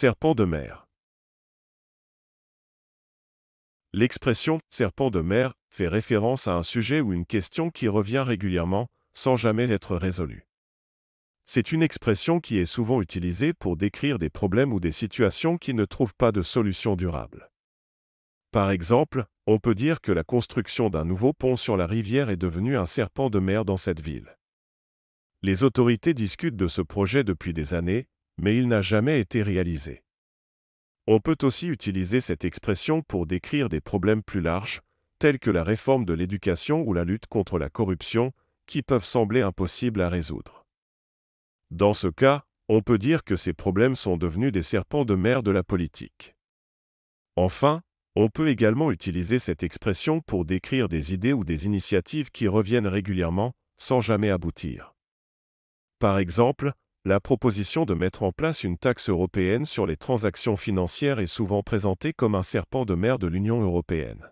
Serpent de mer. L'expression serpent de mer fait référence à un sujet ou une question qui revient régulièrement, sans jamais être résolue. C'est une expression qui est souvent utilisée pour décrire des problèmes ou des situations qui ne trouvent pas de solution durable. Par exemple, on peut dire que la construction d'un nouveau pont sur la rivière est devenue un serpent de mer dans cette ville. Les autorités discutent de ce projet depuis des années, mais il n'a jamais été réalisé. On peut aussi utiliser cette expression pour décrire des problèmes plus larges, tels que la réforme de l'éducation ou la lutte contre la corruption, qui peuvent sembler impossibles à résoudre. Dans ce cas, on peut dire que ces problèmes sont devenus des serpents de mer de la politique. Enfin, on peut également utiliser cette expression pour décrire des idées ou des initiatives qui reviennent régulièrement, sans jamais aboutir. Par exemple, la proposition de mettre en place une taxe européenne sur les transactions financières est souvent présentée comme un serpent de mer de l'Union européenne.